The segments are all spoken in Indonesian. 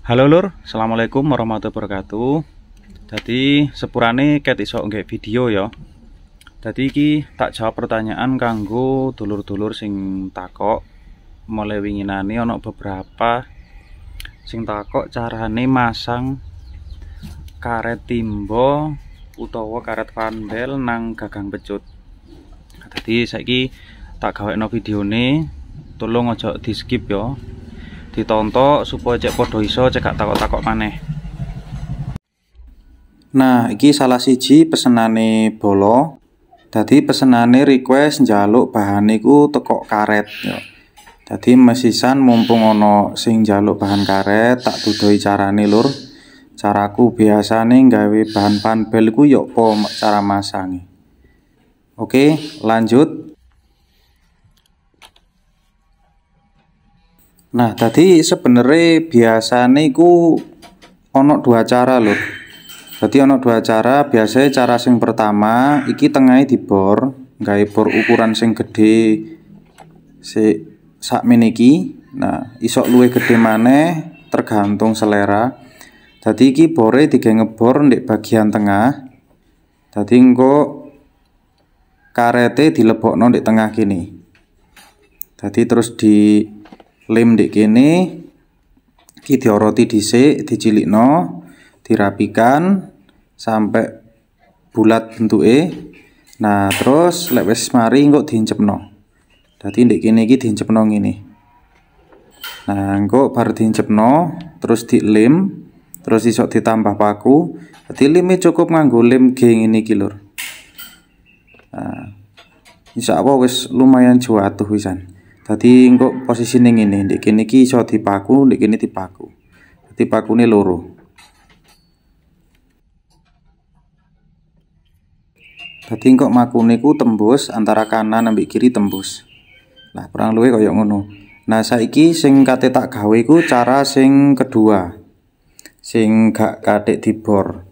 Halo lur, assalamualaikum warahmatullahi wabarakatuh. Jadi sepurane ket iso nggak video ya. Jadi iki tak jawab pertanyaan kanggo dulur-dulur sing takok mulai winginane ono beberapa sing takok carane masang karet timbo utawa karet vandel nang gagang pecut. Jadi ki tak video nih, tolong ojo di skip ya ditonton supaya cek podo iso cekak takok-takok maneh Nah, iki salah siji pesenane Bolo. jadi pesenane request jaluk bahan iku tekok karet ya. mesisan mumpung ono sing jaluk bahan karet, tak dudoi carane lur. Caraku nih nggawe bahan panbel ku yo cara masangi. Oke, lanjut. Nah, tadi sebenarnya biasa nih ku onok dua cara loh. tadi onok dua cara, biasanya cara sing pertama iki tengahnya dibor, nggak bor ukuran sing gede si sak miniki. Nah, isok luwe gede mana? tergantung selera. Tadi iki bore tiga ngebor di bagian tengah. Tadi engko karete nong di tengah kini. Tadi terus di lem dek kene iki dioroti dhisik dicilikno dirapikan sampai bulat e nah terus lek wis mari engko no dadi ndek kene iki diincepno ini nah engko bar diincepno terus dilem terus isok ditambah paku dadi lime cukup nganggo lem G ini iki lur nah insya Allah wis lumayan jatuh wisan Dadi engko posisi ini ngene, ndek kene iki iso dipaku, ini kene dipaku. Dadi pakune loro. Dadi engko makune ku tembus antara kanan ambik kiri tembus. Lah kurang luwih kaya ngono. Nah saiki sing kate tak gawe ku cara sing kedua. Sing gak katik dibor.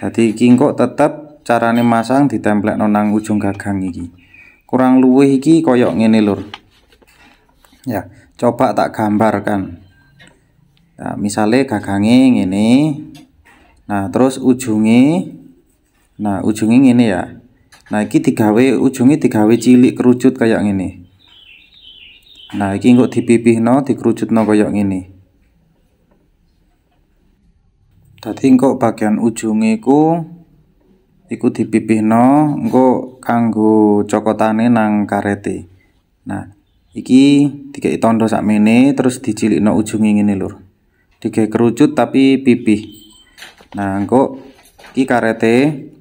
Tadi iki kok tetap carane masang ditemplekno nonang ujung gagang iki. Kurang luwih iki koyok ngene lur ya coba tak gambarkan ya, misalnya gagangnya ini nah terus ujungnya nah ujungnya ini ya nah ini digawe ujungnya digawe cilik kerucut kayak gini nah ini kok dipipih no dikerucut no kayak gini Tadi kok bagian ku ikut dipipih no, kok kanggo cokotane nang karete. Nah, iki tiga tondo sak mene terus dicilik no ujung ini lur tiga kerucut tapi pipih nah kok iki karete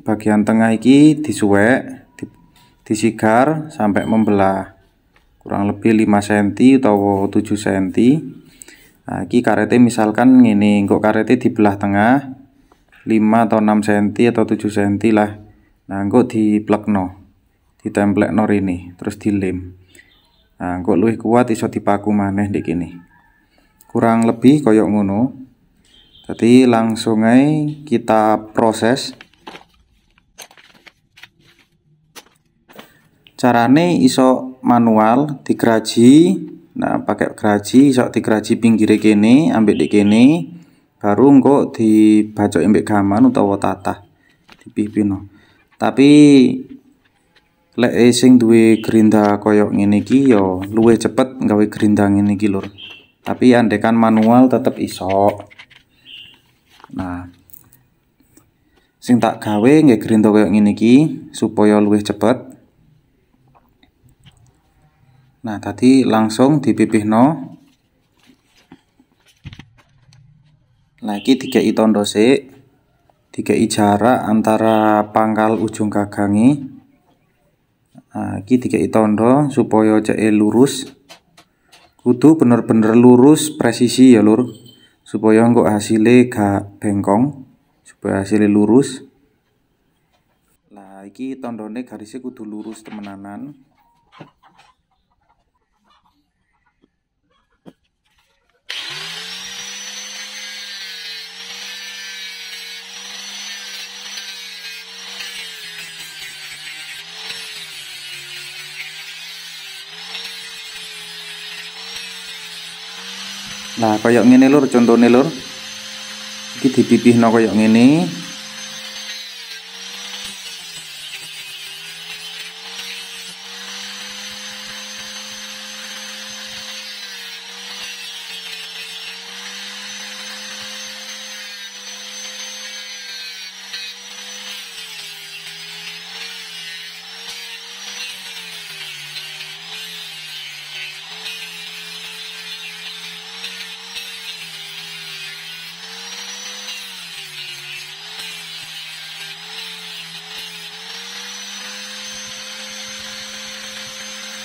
bagian tengah iki disuwek disigar sampai membelah kurang lebih 5 cm atau 7 cm nah iki karete misalkan ngene kok karete dibelah tengah 5 atau 6 cm atau 7 cm lah nah di diplekno ditemplekno ini terus dilem nah kok luwih kuat iso dipaku maneh di kini kurang lebih koyok ngono jadi langsung aja kita proses carane iso manual digeraji nah pakai geraji iso digeraji pinggir kene ambek di kene baru engko dibacok ambek gaman utawa tatah dipipino tapi lek eh, sing duwe gerinda koyok ngene iki yo ya luwe cepet nggawe gerinda ngene iki lur tapi andekan manual tetep iso nah sing tak gawe nggih gerinda koyok ngene iki supaya luwih cepet nah tadi langsung dipipihno lagi tiga i tondo sik tiga i jarak antara pangkal ujung kagangi Nah, iki dikeki supaya ceke lurus. Kudu bener-bener lurus presisi ya, Lur. Supaya engko hasilnya gak bengkong, supaya hasilnya lurus. Nah, iki tondone garisnya kudu lurus temenanan. Nah, kayak ngene lur contone lur. Iki dipipihno koyok ngene.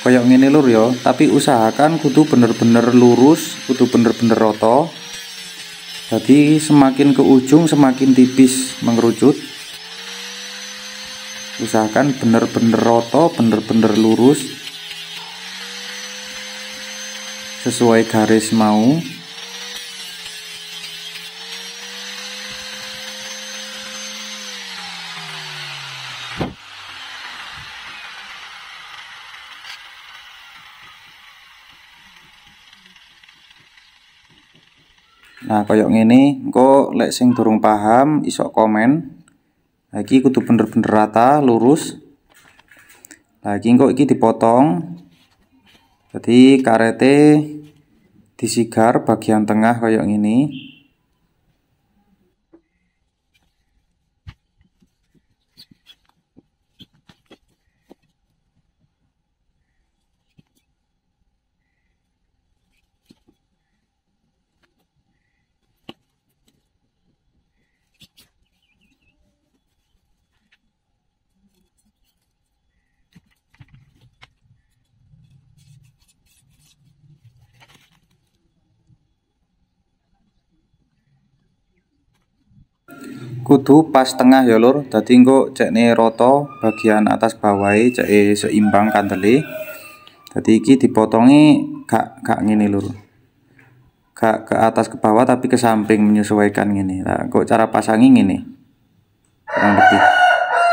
koyok ngene lur ya tapi usahakan kudu bener-bener lurus kudu bener-bener roto. jadi semakin ke ujung semakin tipis mengerucut usahakan bener-bener roto, bener-bener lurus sesuai garis mau Nah, koyok ngene, engko lek sing durung paham isok komen. Lagi kudu bener-bener rata, lurus. Lagi engko iki dipotong. Jadi karete disigar bagian tengah koyok ngene. kudu pas tengah ya lur dadi cek nih roto bagian atas bawahi cek seimbang kandeli. dadi ini dipotongi gak gak gini lur gak ke atas ke bawah tapi ke samping menyesuaikan gini nah, kok cara pasangi gini kurang lebih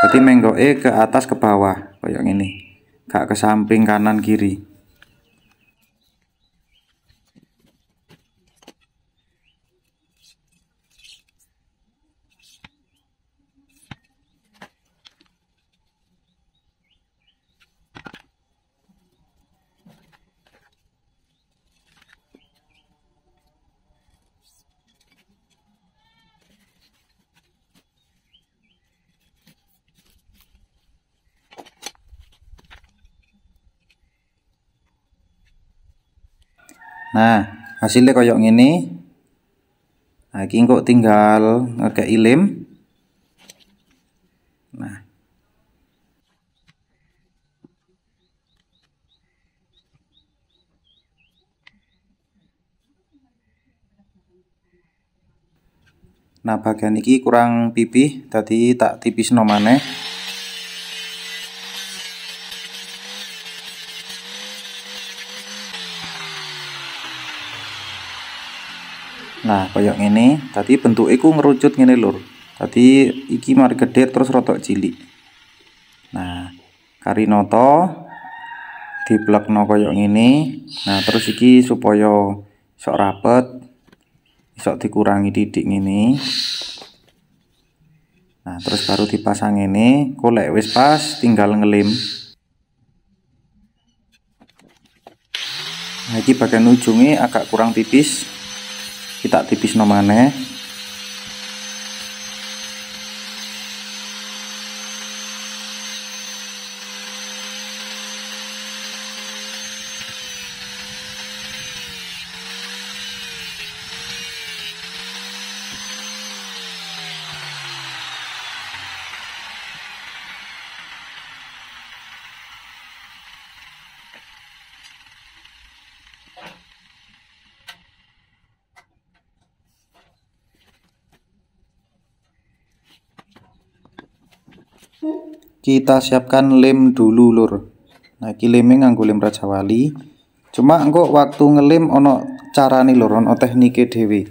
jadi menggoe ke atas ke bawah kayak gini gak ke samping kanan kiri Nah, hasilnya koyok ini Nah, ini kok tinggal ngekek ilim. Nah. Nah, bagian ini kurang pipih tadi tak tipis nomane. Nah, koyok ini tadi bentuk ku ngerucut ngene lur. Tadi iki mari gede terus rotok cilik. Nah, karinoto diplekno koyok ini. Nah, terus iki supaya sok rapet sok dikurangi titik ini. Nah, terus baru dipasang ini, kolek wis pas, tinggal ngelim. Nah, ini bagian ujungnya agak kurang tipis, kita tipis nomane. kita siapkan lem dulu lur nah iki leme nganggo lem raja wali cuma engko waktu ngelem ono cara nih lur ono teknike dhewe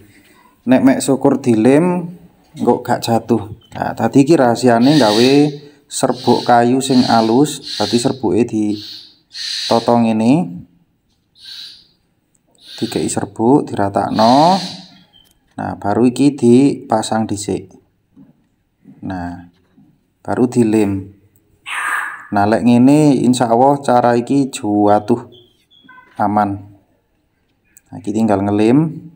nek mek syukur dilem engko gak jatuh nah tadi iki rahasiane gawe serbuk kayu sing alus tadi serbuke di totong ini dikei serbuk diratakno nah baru iki dipasang dhisik nah baru dilem nah lek ngene insya Allah cara iki jatuh aman nah, kita tinggal ngelem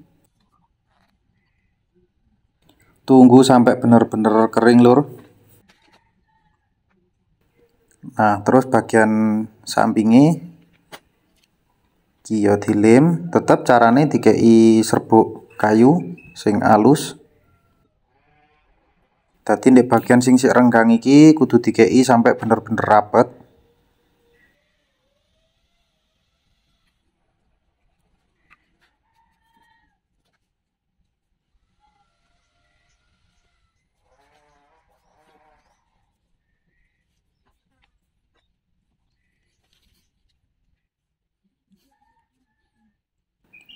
tunggu sampai benar-benar kering lur nah terus bagian sampingnya kiyo dilem tetap caranya dikei serbuk kayu sing alus Tadi di bagian sing si renggang iki kudu dikei sampai bener-bener rapet.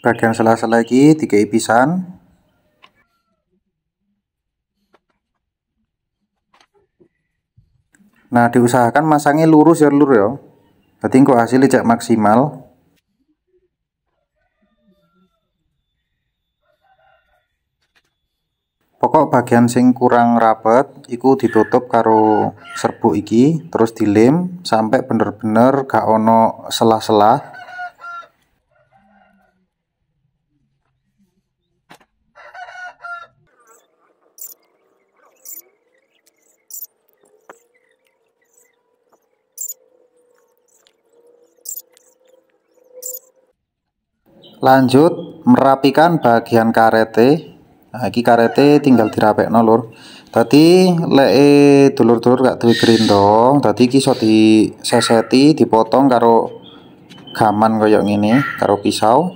bagian sela-sela tiga ipisan. pisan Nah, diusahakan masangnya lurus ya lur ya. Dadi engko hasilnya cek maksimal. Pokok bagian sing kurang rapet iku ditutup karo serbuk iki terus dilem sampai bener-bener gak ono selah-selah lanjut merapikan bagian karete nah, karet karete tinggal dirapek nolur. tadi lee dulur-dulur gak duwe grindong tadi iki di seseti, dipotong karo gaman koyok ini karo pisau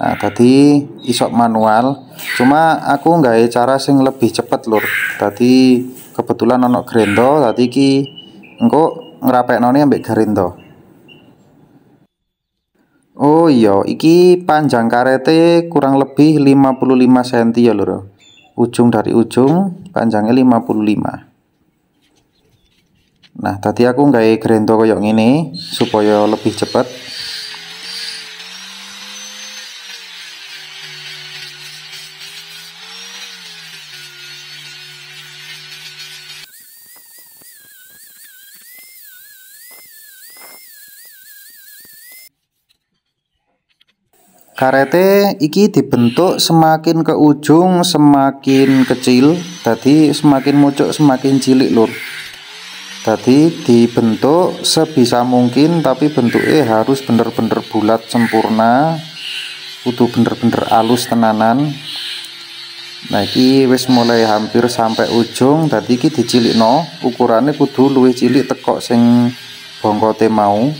nah tadi isok manual cuma aku nggak cara sing lebih cepet lur tadi kebetulan nonok grendo tadi ki engko ngerapek noni ambek grendo Oh iya, iki panjang karete kurang lebih 55 cm ya lur. Ujung dari ujung panjangnya 55. Nah, tadi aku nggak grendo koyok ini supaya lebih cepat. karete iki dibentuk semakin ke ujung semakin kecil tadi semakin mucuk semakin cilik lur tadi dibentuk sebisa mungkin tapi bentuknya harus bener-bener bulat sempurna butuh bener-bener alus tenanan nah iki wis mulai hampir sampai ujung tadi iki no, ukurannya kudu luwih cilik tekok sing bongkote mau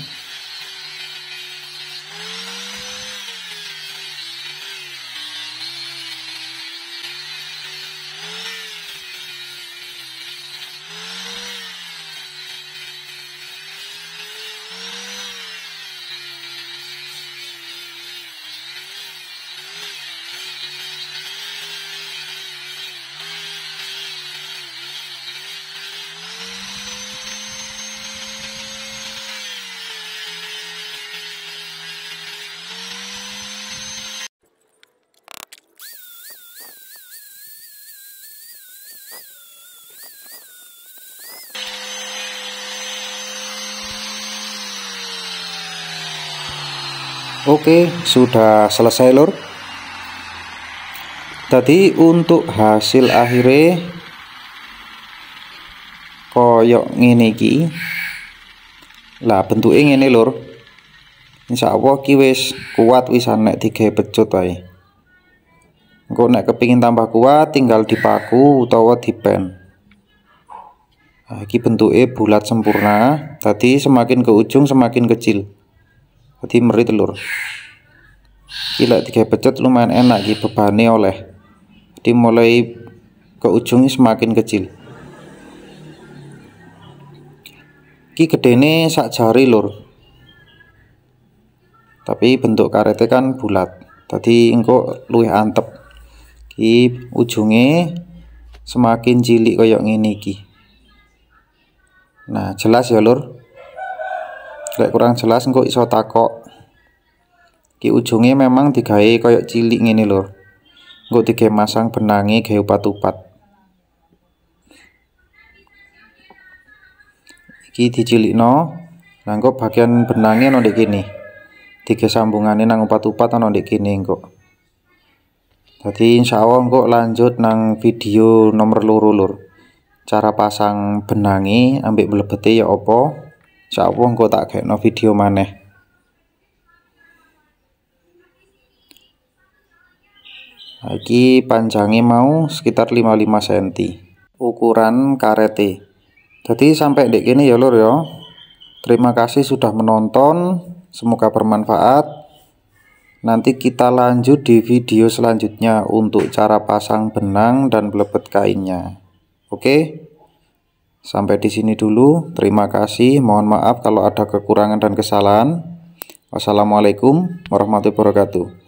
Oke, sudah selesai lor. Tadi untuk hasil akhirnya koyok ini ki, Lah bentuke lor. lor Insya ki wes kuat bisa naik tiga pecut wae. naik naik kepingin tambah kuat tinggal dipaku atau dipen. Nah, iki bentuknya bulat sempurna. Tadi semakin ke ujung semakin kecil jadi meri telur gila tiga pecet lumayan enak di bebani oleh jadi mulai ke ujungnya semakin kecil ki gede ini sak jari lur tapi bentuk karetnya kan bulat tadi engko luwih antep ki ujungnya semakin cilik koyok ini ki. nah jelas ya lur lek kurang jelas engko iso takok ki ujungnya memang digawe koyok cilik ngene lho engko digawe masang benangi gawe upat-upat iki dicilikno Nang bagian benangnya ono ndek tiga sambungane nang upat-upat ono ndek kene engko jadi insya Allah engko lanjut nang video nomor lurulur. lur cara pasang benangi ambek blebete ya opo insyaallah engko tak gaekno video maneh Iki panjangnya mau sekitar 55 cm ukuran karete jadi sampai dek ini ya lor ya terima kasih sudah menonton semoga bermanfaat nanti kita lanjut di video selanjutnya untuk cara pasang benang dan belebet kainnya oke okay? Sampai di sini dulu. Terima kasih. Mohon maaf kalau ada kekurangan dan kesalahan. Wassalamualaikum warahmatullahi wabarakatuh.